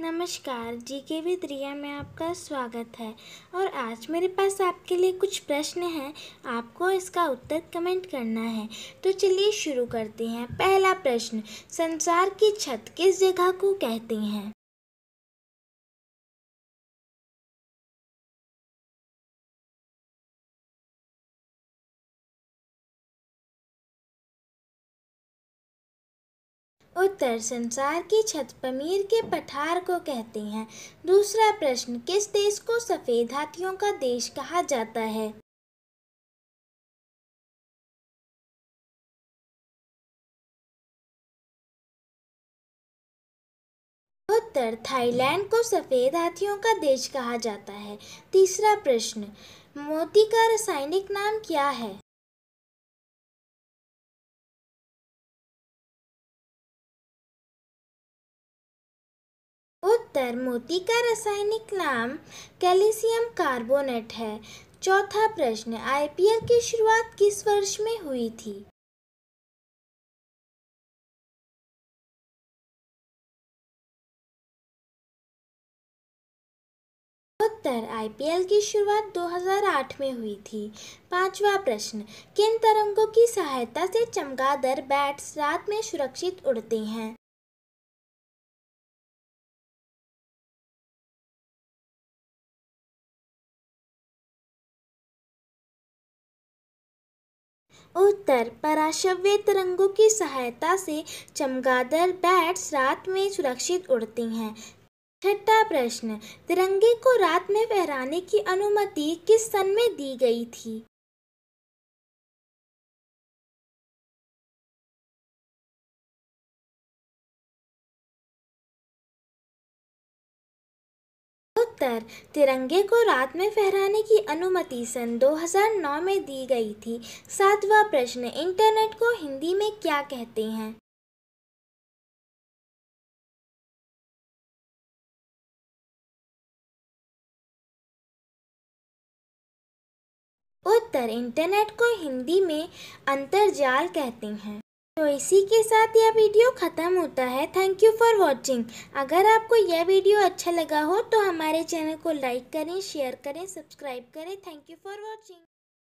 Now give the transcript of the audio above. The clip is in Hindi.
नमस्कार जी के विद रिया में आपका स्वागत है और आज मेरे पास आपके लिए कुछ प्रश्न हैं आपको इसका उत्तर कमेंट करना है तो चलिए शुरू करते हैं पहला प्रश्न संसार की छत किस जगह को कहते हैं उत्तर संसार की छत पमीर के पठार को कहते हैं दूसरा प्रश्न किस देश को सफ़ेद हाथियों का देश कहा जाता है उत्तर थाईलैंड को सफ़ेद हाथियों का देश कहा जाता है तीसरा प्रश्न मोती का रासायनिक नाम क्या है उत्तर मोती का रासायनिक नाम कैल्शियम कार्बोनेट है चौथा प्रश्न आईपीएल की शुरुआत किस वर्ष में हुई थी उत्तर आईपीएल की शुरुआत 2008 में हुई थी पांचवा प्रश्न किन तरंगों की सहायता से चमगादड़ बैट्स रात में सुरक्षित उड़ते हैं उत्तर पराशव्य तरंगों की सहायता से चमगादड़ बैट्स रात में सुरक्षित उड़ती हैं छठा प्रश्न तिरंगे को रात में फहराने की अनुमति किस सन में दी गई थी उत्तर तिरंगे को रात में फहराने की अनुमति सन 2009 में दी गई थी सातवां प्रश्न इंटरनेट को हिंदी में क्या कहते हैं उत्तर इंटरनेट को हिंदी में अंतरजाल कहते हैं तो इसी के साथ यह वीडियो ख़त्म होता है थैंक यू फॉर वॉचिंग अगर आपको यह वीडियो अच्छा लगा हो तो हमारे चैनल को लाइक करें शेयर करें सब्सक्राइब करें थैंक यू फॉर वॉचिंग